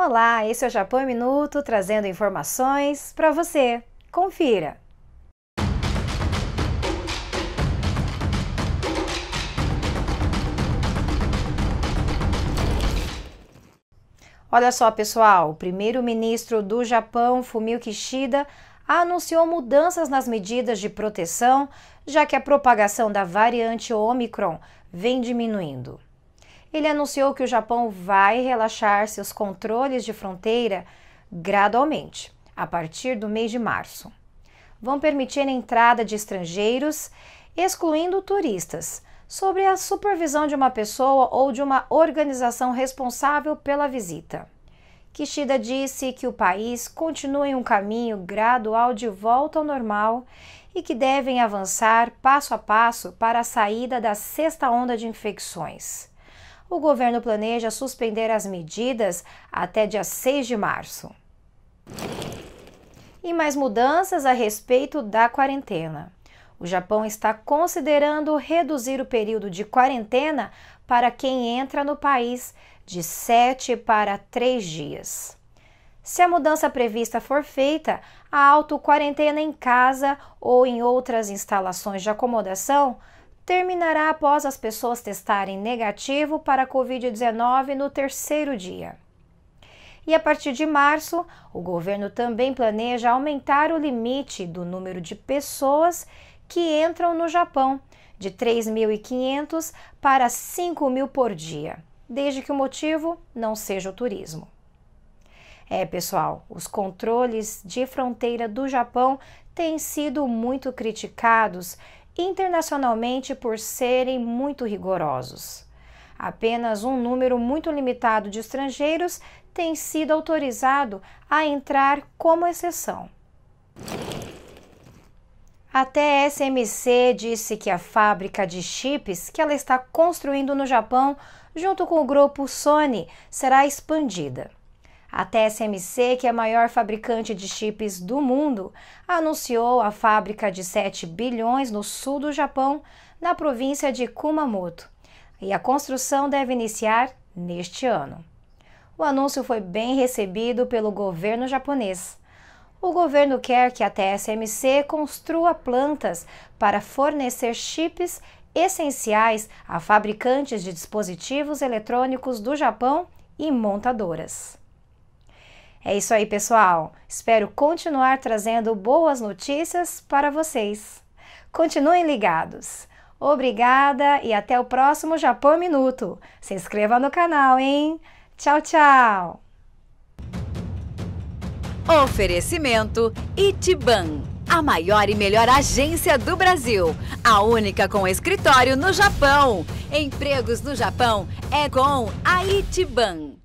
Olá, esse é o Japão em Minuto, trazendo informações para você. Confira! Olha só, pessoal, o primeiro-ministro do Japão, Fumio Kishida, anunciou mudanças nas medidas de proteção, já que a propagação da variante Omicron vem diminuindo ele anunciou que o Japão vai relaxar seus controles de fronteira gradualmente, a partir do mês de março. Vão permitir a entrada de estrangeiros, excluindo turistas, sob a supervisão de uma pessoa ou de uma organização responsável pela visita. Kishida disse que o país continua em um caminho gradual de volta ao normal e que devem avançar passo a passo para a saída da sexta onda de infecções o governo planeja suspender as medidas até dia 6 de março. E mais mudanças a respeito da quarentena. O Japão está considerando reduzir o período de quarentena para quem entra no país de 7 para 3 dias. Se a mudança prevista for feita, a auto-quarentena em casa ou em outras instalações de acomodação terminará após as pessoas testarem negativo para a Covid-19 no terceiro dia. E a partir de março, o governo também planeja aumentar o limite do número de pessoas que entram no Japão, de 3.500 para 5.000 por dia, desde que o motivo não seja o turismo. É, pessoal, os controles de fronteira do Japão têm sido muito criticados internacionalmente por serem muito rigorosos. Apenas um número muito limitado de estrangeiros tem sido autorizado a entrar como exceção. A TSMC disse que a fábrica de chips que ela está construindo no Japão, junto com o grupo Sony, será expandida. A TSMC, que é a maior fabricante de chips do mundo, anunciou a fábrica de 7 bilhões no sul do Japão, na província de Kumamoto, e a construção deve iniciar neste ano. O anúncio foi bem recebido pelo governo japonês. O governo quer que a TSMC construa plantas para fornecer chips essenciais a fabricantes de dispositivos eletrônicos do Japão e montadoras. É isso aí, pessoal. Espero continuar trazendo boas notícias para vocês. Continuem ligados. Obrigada e até o próximo Japão Minuto. Se inscreva no canal, hein? Tchau, tchau. Oferecimento Itiban, a maior e melhor agência do Brasil, a única com escritório no Japão. Empregos no Japão é com a Itiban.